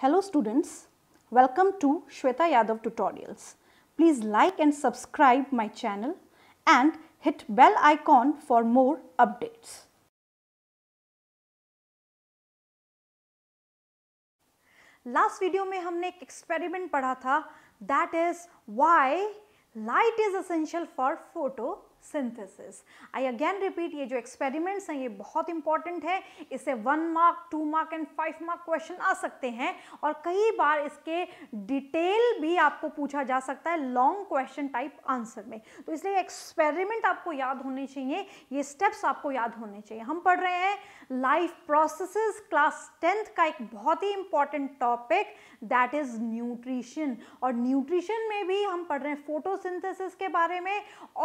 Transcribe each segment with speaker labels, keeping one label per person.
Speaker 1: Hello students, welcome to Shweta Yadav tutorials. Please like and subscribe my channel and hit bell icon for more updates. Last video में हमने एक experiment पढ़ा था that is why light is essential for photosynthesis I again repeat ये जो experiments हैं ये बहुत इंपॉर्टेंट है इससे one mark two mark and five mark question आ सकते हैं और कई बार इसके डिटेल भी आपको पूछा जा सकता है लॉन्ग क्वेश्चन टाइप आंसर में तो इसलिए एक्सपेरिमेंट आपको याद होने चाहिए ये स्टेप्स आपको याद होने चाहिए हम पढ़ रहे हैं लाइफ प्रोसेसेस क्लास टेंथ का एक बहुत ही important topic that is nutrition और न्यूट्रिशन में भी हम पढ़ रहे हैं फोटोसिंथेसिस के बारे में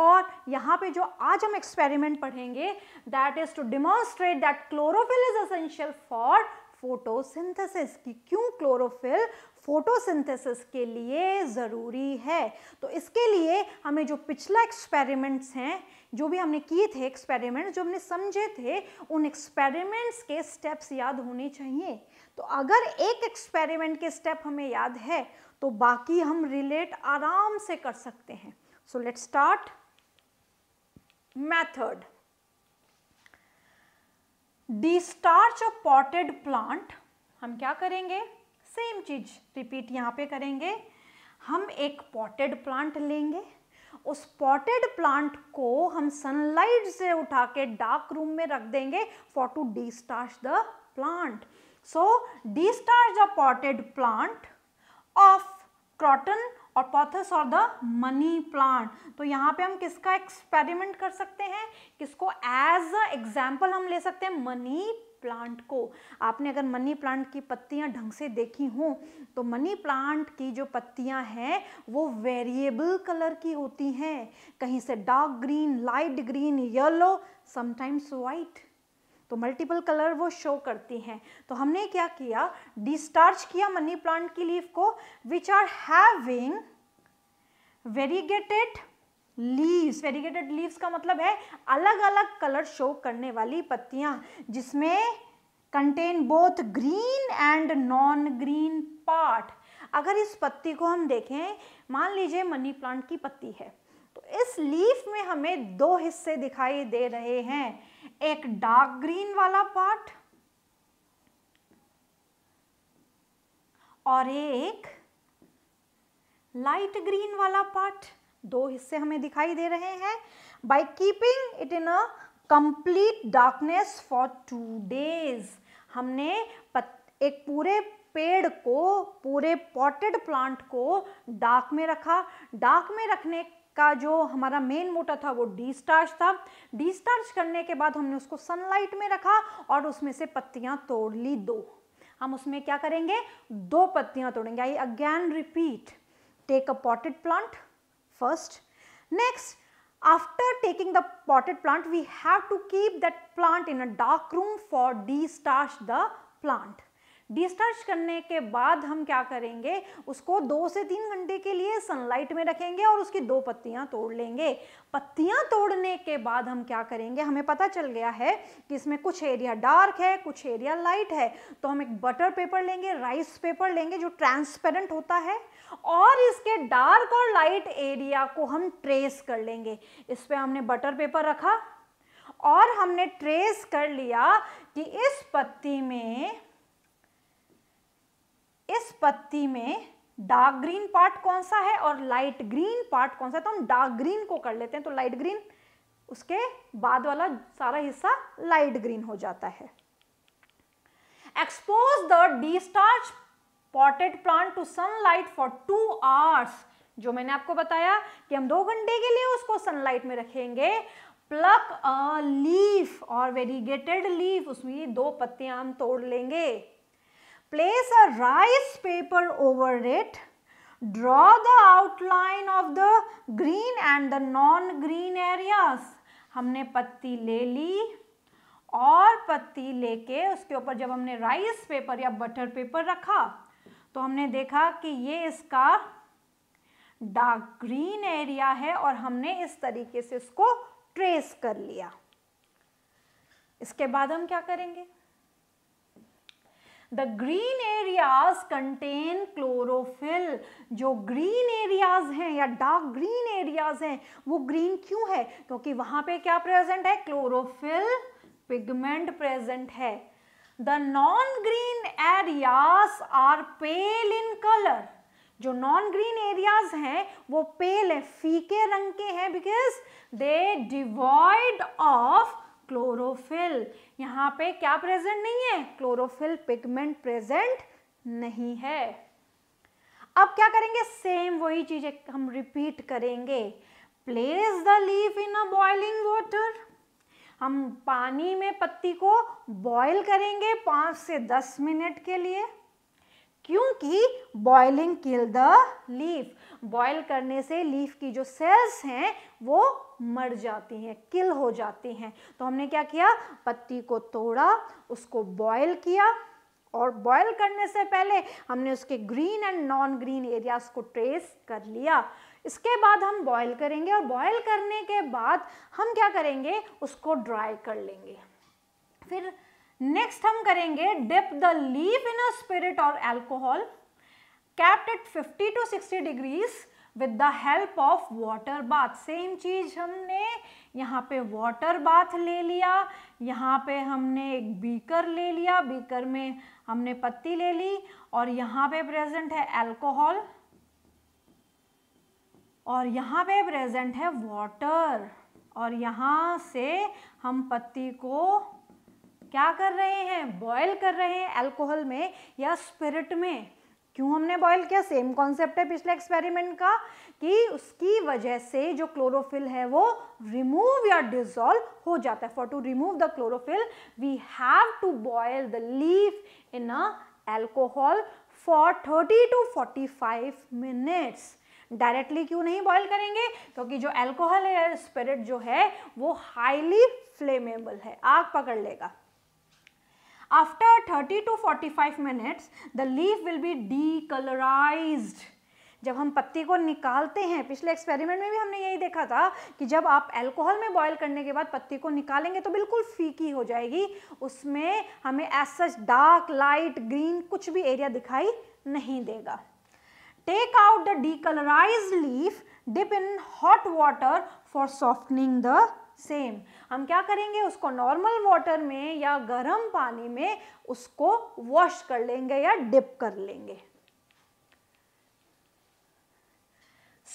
Speaker 1: और यहाँ पे जो आज हम एक्सपेरिमेंट पढ़ेंगे that is to demonstrate that chlorophyll is essential for photosynthesis की क्यों क्लोरोफिल फोटोसिंथेसिस के लिए ज़रूरी है तो इसके लिए हमें जो पिछला एक्सपेरिमेंट्स हैं जो भी हमने किए थे एक्सपेरिमेंट्स जो हमने समझे थे उन एक्सपेरिमेंट्स के स्टेप्स याद होने चाहिए तो अगर एक एक्सपेरिमेंट के स्टेप हमें याद है तो बाकी हम रिलेट आराम से कर सकते हैं so let start method starch of potted plant हम क्या करेंगे सेम चीज रिपीट यहाँ पे करेंगे हम एक पॉटेड प्लांट लेंगे उस पॉटेड प्लांट को हम सनलाइट से उठा के डार्क रूम में रख देंगे for to destarch the plant so destarch the potted plant of croton और पॉथस और द मनी प्लांट तो यहाँ पे हम किसका एक्सपेरिमेंट कर सकते हैं किसको एज अ एग्जाम्पल हम ले सकते हैं मनी प्लांट को आपने अगर मनी प्लांट की पत्तियां ढंग से देखी हों तो मनी प्लांट की जो पत्तियां हैं वो वेरिएबल कलर की होती हैं कहीं से dark green light green yellow sometimes white तो मल्टीपल कलर वो शो करती हैं तो हमने क्या किया डिस्टार्च किया मनी प्लांट की लीफ को which are having variegated leaves variegated leaves का मतलब है अलग अलग कलर शो करने वाली पत्तियां जिसमें contain both green and non green part अगर इस पत्ती को हम देखें मान लीजिए मनी प्लांट की पत्ती है तो इस लीफ में हमें दो हिस्से दिखाई दे रहे हैं एक डार्क ग्रीन वाला पार्ट और एक लाइट ग्रीन वाला पार्ट दो हिस्से हमें दिखाई दे रहे हैं by keeping it in a complete darkness for two days हमने एक पूरे पेड़ को पूरे पॉटेड प्लांट को डार्क में रखा डार्क में रखने का जो हमारा मेन मोटा था वो डिस्टार्ज था डिस्टार्ज करने के बाद हमने उसको सनलाइट में रखा और उसमें से पत्तियां तोड़ ली दो हम उसमें क्या करेंगे दो पत्तियां तोड़ेंगे I again repeat take a potted plant first next after taking the potted plant we have to keep that plant in a dark room for destarch the plant destarch करने के बाद हम क्या करेंगे उसको दो से तीन घंटे के लिए सनलाइट में रखेंगे और उसकी दो पत्तियां तोड़ लेंगे पत्तियां तोड़ने के बाद हम क्या करेंगे हमें पता चल गया है कि इसमें कुछ एरिया डार्क है कुछ एरिया लाइट है तो हम एक बटर पेपर लेंगे राइस पेपर लेंगे जो ट्रांसपेरेंट होता है और इसके डार्क और लाइट एरिया को हम ट्रेस कर लेंगे इस पर हमने बटर पेपर रखा और हमने ट्रेस कर लिया कि इस पत्ती में इस पत्ती में डार्क ग्रीन पार्ट कौन सा है और लाइट ग्रीन पार्ट कौन सा है तो हम डार्क ग्रीन को कर लेते हैं तो लाइट ग्रीन उसके बाद वाला सारा हिस्सा लाइट ग्रीन हो जाता है expose the destarch potted plant to sunlight for two hours जो मैंने आपको बताया कि हम दो घंटे के लिए उसको सनलाइट में रखेंगे प्लक अ लीफ और वेरीगेटेड लीफ उसमें दो पत्तियां हम तोड़ लेंगे place a rice paper over it, draw the outline of the green and the non-green areas. हमने पत्ती ले ली और पत्ती लेके उसके ऊपर जब हमने राइस पेपर या बटर पेपर रखा तो हमने देखा कि ये इसका डार्क ग्रीन एरिया है और हमने इस तरीके से इसको ट्रेस कर लिया इसके बाद हम क्या करेंगे the green areas contain chlorophyll जो ग्रीन एरियाज हैं या डार्क ग्रीन एरियाज हैं वो ग्रीन क्यों है क्योंकि वहां पे क्या प्रेजेंट है क्लोरोफिल पिगमेंट प्रेजेंट है the non green areas are pale in colour जो नॉन ग्रीन एरियाज हैं वो पेल है फीके रंग के हैं because they devoid of chlorophyll यहाँ पे क्या प्रेजेंट नहीं है क्लोरोफिल पिगमेंट प्रेजेंट नहीं है अब क्या करेंगे सेम वही चीजें हम रिपीट करेंगे place the leaf in a boiling water हम पानी में पत्ती को बॉईल करेंगे पांच से दस मिनट के लिए क्योंकि boiling kill the leaf boil करने से लीफ की जो सेल्स हैं वो मर जाती हैं किल हो जाती हैं तो हमने क्या किया पत्ती को तोड़ा उसको बॉयल किया और बॉयल करने से पहले हमने उसके green and non green areas को ट्रेस कर लिया इसके बाद हम बॉयल करेंगे और बॉयल करने के बाद हम क्या करेंगे उसको ड्राई कर लेंगे फिर नेक्स्ट हम करेंगे dip the leaf in a spirit और alcohol kept it 50 to 60 degrees with the help of water bath same चीज हमने यहाँ पे वाटर बाथ ले लिया यहाँ पे हमने एक बीकर ले लिया बीकर में हमने पत्ती ले ली और यहाँ पे प्रेजेंट है एल्कोहल और यहाँ पे प्रेजेंट है वाटर और यहाँ से हम पत्ती को क्या कर रहे हैं बॉयल कर रहे हैं अल्कोहल में या स्पिरिट में क्यों हमने बॉयल किया सेम कॉन्सेप्ट है पिछले एक्सपेरिमेंट का कि उसकी वजह से जो क्लोरोफिल है वो रिमूव या डिजोल्व हो जाता है for to remove the chlorophyll we have to boil the leaf in a alcohol for 30 to 45 minutes directly क्यों नहीं बॉयल करेंगे क्योंकि जो एल्कोहल है स्पिरिट जो है वो हाईली फ्लेमेबल है आग पकड़ लेगा After 30 to 45 minutes, the leaf will be decolorized. जब हम पत्ती को निकालते हैं पिछले एक्सपेरिमेंट में भी हमने यही देखा था कि जब आप अल्कोहल में बॉईल करने के बाद पत्ती को निकालेंगे तो बिल्कुल फीकी हो जाएगी उसमें हमें as such dark light green कुछ भी एरिया दिखाई नहीं देगा take out the decolourise leaf dip in hot water for softening the same हम क्या करेंगे उसको नॉर्मल वाटर में या गर्म पानी में उसको वॉश कर लेंगे या डिप कर लेंगे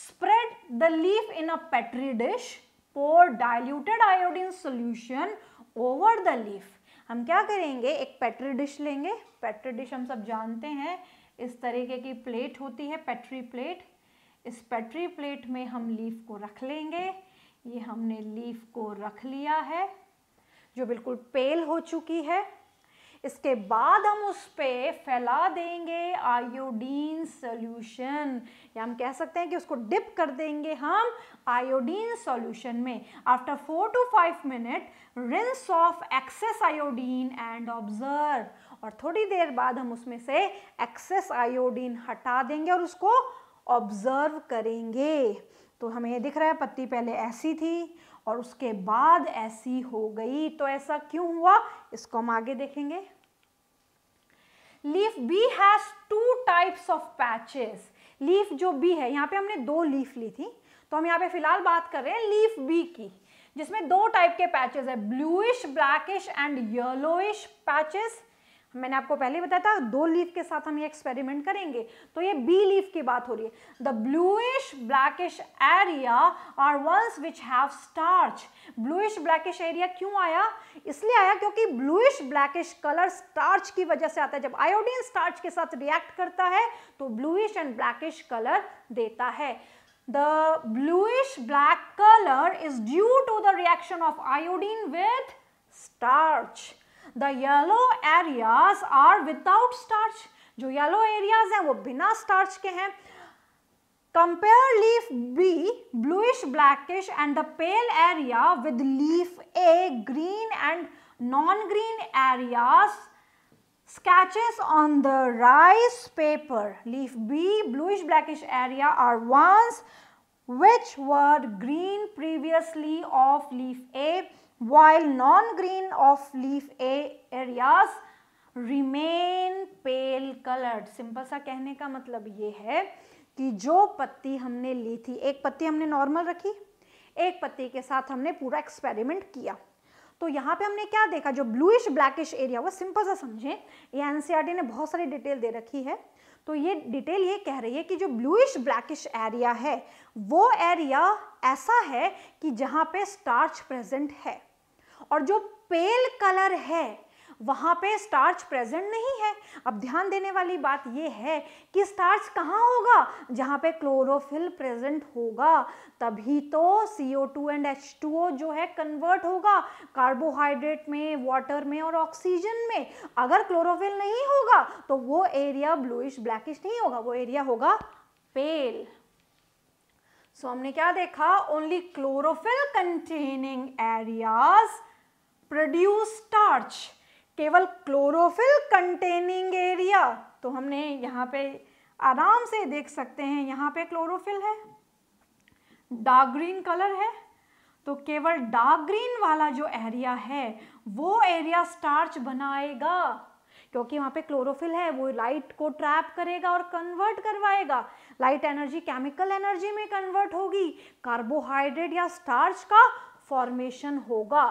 Speaker 1: spread the leaf in a petri dish pour diluted iodine solution over the leaf हम क्या करेंगे एक पेट्री डिश लेंगे पेट्री डिश हम सब जानते हैं इस तरीके की प्लेट होती है पेट्री प्लेट इस पेट्री प्लेट में हम लीफ को रख लेंगे ये हमने लीफ को रख लिया है जो बिल्कुल पेल हो चुकी है इसके बाद हम उस पर फैला देंगे आयोडीन सॉल्यूशन या हम कह सकते हैं कि उसको डिप कर देंगे हम आयोडीन सॉल्यूशन में after four to five minute rinse off excess iodine and observe और थोड़ी देर बाद हम उसमें से एक्सेस आयोडीन हटा देंगे और उसको ऑब्जर्व करेंगे तो हमें दिख रहा है पत्ती पहले ऐसी थी और उसके बाद ऐसी हो गई तो ऐसा क्यों हुआ इसको हम आगे देखेंगे leaf B has two types of patches leaf जो बी है यहाँ पे हमने दो लीफ ली थी तो हम यहाँ पे फिलहाल बात कर रहे हैं लीफ बी की जिसमें दो टाइप के पैचेस है bluish blackish and yellowish patches मैंने आपको पहले बताया था दो लीफ के साथ हम ये एक्सपेरिमेंट करेंगे तो ये बी लीफ की बात हो रही है the bluish blackish area are ones which have starch bluish blackish area क्यों आया इसलिए आया क्योंकि ब्लूइश ब्लैकिश कलर स्टार्च की वजह से आता है जब आयोडीन स्टार्च के साथ रिएक्ट करता है तो ब्लूइश एंड ब्लैकिश कलर देता है the bluish black colour is due to the reaction of iodine with starch the yellow areas are without starch जो येलो एरियाज हैं वो बिना स्टार्च के हैं compare leaf B bluish blackish and the pale area with leaf A green and non green areas sketches on the rice paper leaf B bluish blackish area are ones which were green previously of leaf A while non-green of leaf A areas remain pale colored. Simple सा कहने का मतलब ये है कि जो पत्ती हमने ली थी एक पत्ती हमने नॉर्मल रखी एक पत्ती के साथ हमने पूरा एक्सपेरिमेंट किया तो यहाँ पे हमने क्या देखा जो ब्लूइश ब्लैकिश एरिया वो सिंपल सा समझें ये एनसीआरटी e ने बहुत सारी डिटेल दे रखी है तो ये डिटेल ये कह रही है कि जो ब्लूइश ब्लैकिश एरिया है वो एरिया ऐसा है कि जहाँ पे स्टार्च प्रेजेंट है और जो पेल कलर है वहां पे स्टार्च प्रेजेंट नहीं है अब ध्यान देने वाली बात यह है कि स्टार्च कहाँ होगा जहां पे क्लोरोफिल प्रेजेंट होगा तभी तो CO2 एंड H2O जो है कन्वर्ट होगा कार्बोहाइड्रेट में वाटर में और ऑक्सीजन में अगर क्लोरोफिल नहीं होगा तो वो एरिया ब्लूइश ब्लैकिश नहीं होगा वो एरिया होगा पेल सो so, हमने क्या देखा only chlorophyll containing areas produce starch केवल क्लोरोफिल कंटेनिंग एरिया तो हमने यहाँ पे आराम से देख सकते हैं यहाँ पे क्लोरोफिल है डार्क ग्रीन कलर है तो केवल डार्क ग्रीन वाला जो एरिया है वो एरिया स्टार्च बनाएगा क्योंकि वहाँ पे क्लोरोफिल है वो लाइट को ट्रैप करेगा और कन्वर्ट करवाएगा लाइट एनर्जी केमिकल एनर्जी में कन्वर्ट होगी कार्बोहाइड्रेट या स्टार्च का फॉर्मेशन होगा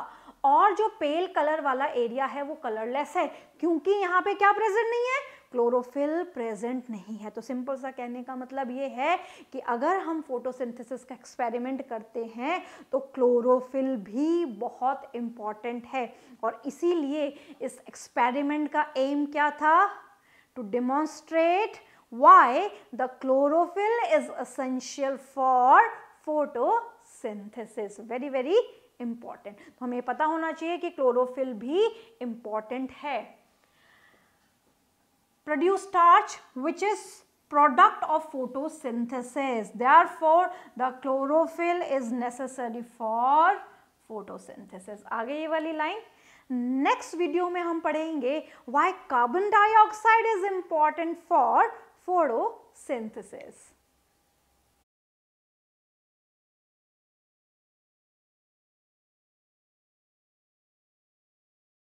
Speaker 1: और जो पेल कलर वाला एरिया है वो कलरलेस है क्योंकि यहाँ पे क्या प्रेजेंट नहीं है क्लोरोफिल प्रेजेंट नहीं है तो सिंपल सा कहने का मतलब ये है कि अगर हम फोटोसिंथेसिस का एक्सपेरिमेंट करते हैं तो क्लोरोफिल भी बहुत इम्पॉर्टेंट है और इसीलिए इस एक्सपेरिमेंट का एम क्या था to demonstrate the chlorophyll is essential for photosynthesis very very important तो हमें पता होना चाहिए कि क्लोरोफिल भी इंपॉर्टेंट है produce starch which is product of photosynthesis for the chlorophyll is necessary for photosynthesis आगे ये वाली लाइन नेक्स्ट वीडियो में हम पढ़ेंगे why carbon dioxide is important for photosynthesis